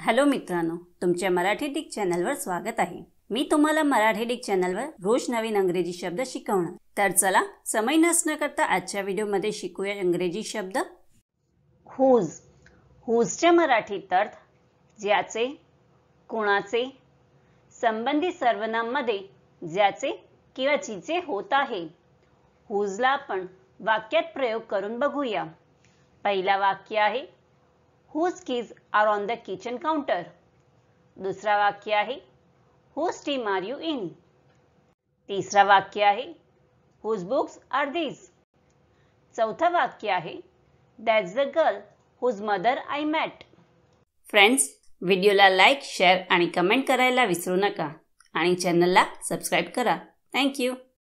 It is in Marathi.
हॅलो मित्रांनो तुमच्या मराठी डिक चॅनलवर स्वागत आहे मी तुम्हाला मराठी डिक चॅनलवर रोज नवीन अंग्रेजी शब्द शिकवणार तर चला समय नसण्याकरता करता आजच्या व्हिडिओमध्ये शिकूया इंग्रजी शब्द हुज हुजचे मराठीत अर्थ ज्याचे कोणाचे संबंधित सर्वनाममध्ये ज्याचे किंवा जिचे होत आहे हुजला आपण वाक्यात प्रयोग करून बघूया पहिला वाक्य आहे whose keys are on the kitchen counter दुसरा वाक्य आहे whose team are you in तिसरा वाक्य आहे हुज बुक्स आर दीज चौथं वाक्य आहे that's the girl whose mother I met friends व्हिडिओला लाईक शेअर आणि कमेंट करायला विसरू नका आणि चॅनलला सबस्क्राईब करा थँक्यू